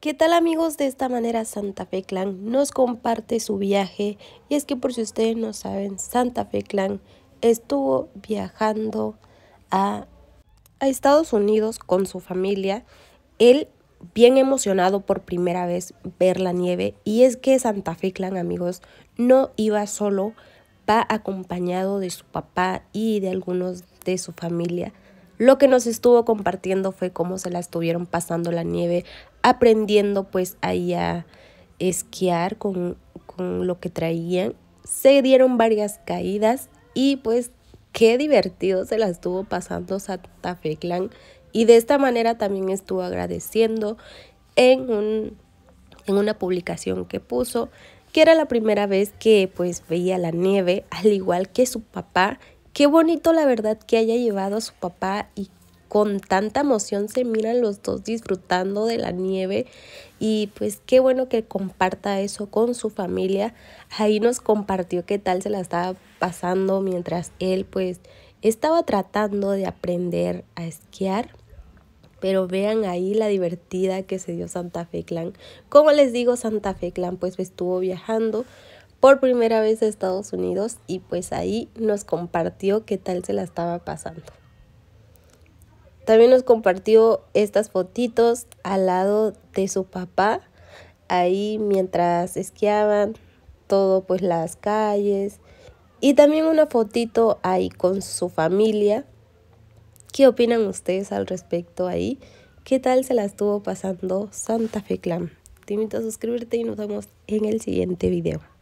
¿Qué tal amigos? De esta manera Santa Fe Clan nos comparte su viaje y es que por si ustedes no saben, Santa Fe Clan estuvo viajando a, a Estados Unidos con su familia, él bien emocionado por primera vez ver la nieve y es que Santa Fe Clan amigos no iba solo, va acompañado de su papá y de algunos de su familia. Lo que nos estuvo compartiendo fue cómo se la estuvieron pasando la nieve, aprendiendo pues ahí a esquiar con, lo que traían. Se dieron varias caídas y pues qué divertido se la estuvo pasando Santa Fe Clan. Y de esta manera también estuvo agradeciendo en, en una publicación que puso, que era la primera vez que pues veía la nieve, al igual que su papá Qué bonito la verdad que haya llevado a su papá y con tanta emoción se miran los dos disfrutando de la nieve y pues qué bueno que comparta eso con su familia. Ahí nos compartió qué tal se la estaba pasando mientras él pues estaba tratando de aprender a esquiar. Pero vean ahí la divertida que se dio Santa Fe Clan. Como les digo, Santa Fe Clan pues estuvo viajando por primera vez a Estados Unidos y pues ahí nos compartió qué tal se la estaba pasando. También nos compartió estas fotitos al lado de su papá, ahí mientras esquiaban, todo pues las calles y también una fotito ahí con su familia. ¿Qué opinan ustedes al respecto ahí? ¿Qué tal se la estuvo pasando Santa Fe Clan? Te invito a suscribirte y nos vemos en el siguiente video.